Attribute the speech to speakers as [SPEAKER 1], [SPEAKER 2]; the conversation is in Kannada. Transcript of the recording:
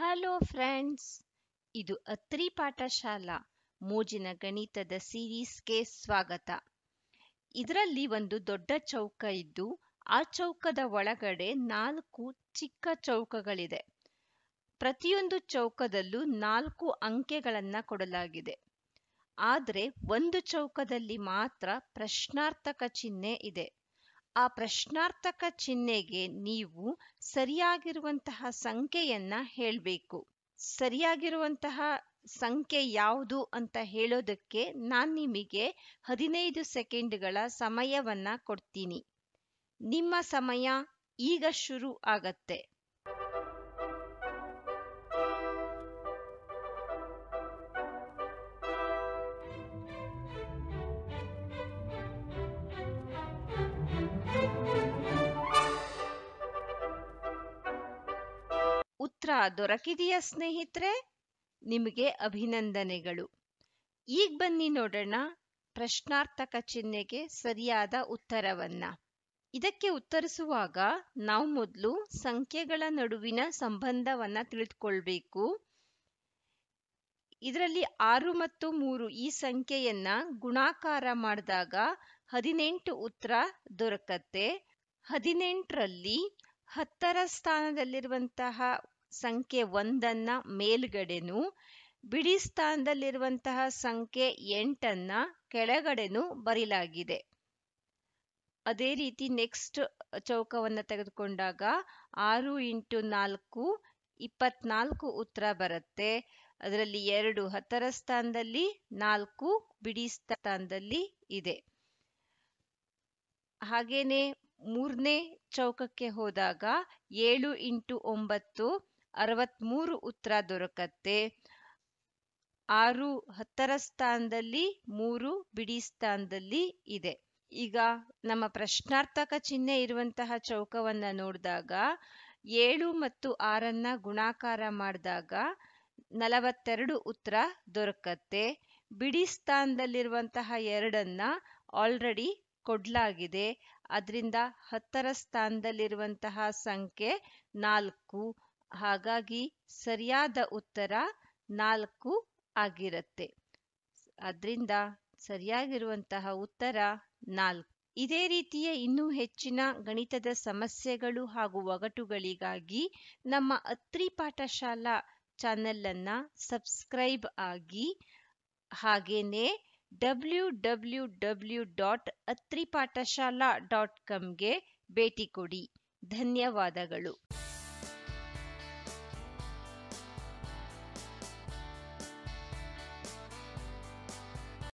[SPEAKER 1] ಹಲೋ ಫ್ರೆಂಡ್ಸ್ ಇದು ಅತ್ರಿ ಪಾಠಶಾಲಾ ಮೋಜಿನ ಗಣಿತದ ಸೀರೀಸ್‌ಗೆ ಸ್ವಾಗತ ಇದರಲ್ಲಿ ಒಂದು ದೊಡ್ಡ ಚೌಕ ಇದ್ದು ಆ ಚೌಕದ ಒಳಗಡೆ ನಾಲ್ಕು ಚಿಕ್ಕ ಚೌಕಗಳಿದೆ ಪ್ರತಿಯೊಂದು ಚೌಕದಲ್ಲೂ ನಾಲ್ಕು ಅಂಕೆಗಳನ್ನ ಕೊಡಲಾಗಿದೆ ಆದರೆ ಒಂದು ಚೌಕದಲ್ಲಿ ಮಾತ್ರ ಪ್ರಶ್ನಾರ್ಥಕ ಚಿಹ್ನೆ ಇದೆ ಆ ಪ್ರಶ್ನಾರ್ಥಕ ಚಿಹ್ನೆಗೆ ನೀವು ಸರಿಯಾಗಿರುವಂತಹ ಸಂಖ್ಯೆಯನ್ನ ಹೇಳ್ಬೇಕು ಸರಿಯಾಗಿರುವಂತಹ ಸಂಖ್ಯೆ ಯಾವುದು ಅಂತ ಹೇಳೋದಕ್ಕೆ ನಾನ್ ನಿಮಗೆ ಹದಿನೈದು ಸೆಕೆಂಡ್‌ಗಳ ಸಮಯವನ್ನ ಕೊಡ್ತೀನಿ ನಿಮ್ಮ ಸಮಯ ಈಗ ಶುರು ಆಗತ್ತೆ ಚಿತ್ರ ದೊರಕಿದೆಯಾ ಸ್ನೇಹಿತರೆ ನಿಮಗೆ ಅಭಿನಂದನೆಗಳು ಈಗ ಬನ್ನಿ ನೋಡೋಣ ಪ್ರಶ್ನಾರ್ಥಕ ಚಿಹ್ನೆಗೆ ಸರಿಯಾದ ಉತ್ತರವನ್ನ ಇದಕ್ಕೆ ಉತ್ತರಿಸುವಾಗ ನಾವು ಮೊದಲು ಸಂಖ್ಯೆಗಳ ನಡುವಿನ ಸಂಬಂಧವನ್ನ ತಿಳಿದುಕೊಳ್ಬೇಕು ಇದರಲ್ಲಿ ಆರು ಮತ್ತು ಮೂರು ಈ ಸಂಖ್ಯೆಯನ್ನ ಗುಣಾಕಾರ ಮಾಡಿದಾಗ ಹದಿನೆಂಟು ಉತ್ತರ ದೊರಕತ್ತೆ ಹದಿನೆಂಟರಲ್ಲಿ ಹತ್ತರ ಸ್ಥಾನದಲ್ಲಿರುವಂತಹ ಸಂಖ್ಯೆ ಒಂದನ್ನ ಮೇಲ್ಗಡೆನೂ ಬಿಡಿ ಸ್ಥಾನದಲ್ಲಿರುವಂತಹ ಸಂಖ್ಯೆ ಎಂಟನ್ನ ಕೆಳಗಡೆನೂ ಬರೆಯಲಾಗಿದೆ ಅದೇ ರೀತಿ ನೆಕ್ಸ್ಟ್ ಚೌಕವನ್ನು ತೆಗೆದುಕೊಂಡಾಗ ಆರು ಇಂಟು ನಾಲ್ಕು ಇಪ್ಪತ್ನಾಲ್ಕು ಉತ್ತರ ಬರುತ್ತೆ ಅದರಲ್ಲಿ ಎರಡು ಹತ್ತರ ಸ್ಥಾನದಲ್ಲಿ ನಾಲ್ಕು ಬಿಡಿ ಸ್ಥಾನದಲ್ಲಿ ಇದೆ ಹಾಗೇನೆ ಮೂರನೇ ಚೌಕಕ್ಕೆ ಹೋದಾಗ ಏಳು ಇಂಟು ಒಂಬತ್ತು ಅರವತ್ತ್ ಮೂರು ಉತ್ತರ ದೊರಕತ್ತೆ ಆರು ಹತ್ತರ ಸ್ಥಾನದಲ್ಲಿ ಮೂರು ಬಿಡಿ ಸ್ಥಾನದಲ್ಲಿ ಇದೆ ಈಗ ನಮ್ಮ ಪ್ರಶ್ನಾರ್ಥಕ ಚಿಹ್ನೆ ಇರುವಂತಹ ಚೌಕವನ್ನ ನೋಡಿದಾಗ ಏಳು ಮತ್ತು ಆರನ್ನ ಗುಣಾಕಾರ ಮಾಡಿದಾಗ ನಲವತ್ತೆರಡು ಉತ್ತರ ದೊರಕತ್ತೆ ಬಿಡಿ ಸ್ಥಾನದಲ್ಲಿರುವಂತಹ ಎರಡನ್ನ ಆಲ್ರೆಡಿ ಕೊಡ್ಲಾಗಿದೆ ಅದರಿಂದ ಹತ್ತರ ಸ್ಥಾನದಲ್ಲಿರುವಂತಹ ಸಂಖ್ಯೆ ನಾಲ್ಕು ಹಾಗಾಗಿ ಸರಿಯಾದ ಉತ್ತರ ನಾಲ್ಕು ಆಗಿರುತ್ತೆ ಅದರಿಂದ ಸರಿಯಾಗಿರುವಂತಹ ಉತ್ತರ ನಾಲ್ಕು ಇದೇ ರೀತಿಯ ಇನ್ನೂ ಹೆಚ್ಚಿನ ಗಣಿತದ ಸಮಸ್ಯೆಗಳು ಹಾಗೂ ಒಗಟುಗಳಿಗಾಗಿ ನಮ್ಮ ಅತ್ರಿ ಪಾಠಶಾಲಾ ಚಾನೆಲ್ಲನ್ನು ಸಬ್ಸ್ಕ್ರೈಬ್ ಆಗಿ ಹಾಗೇನೇ W W W dot Atri Pathashala dot ಕಾಮ್‌ಗೆ ಭೇಟಿ ಕೊಡಿ ಧನ್ಯವಾದಗಳು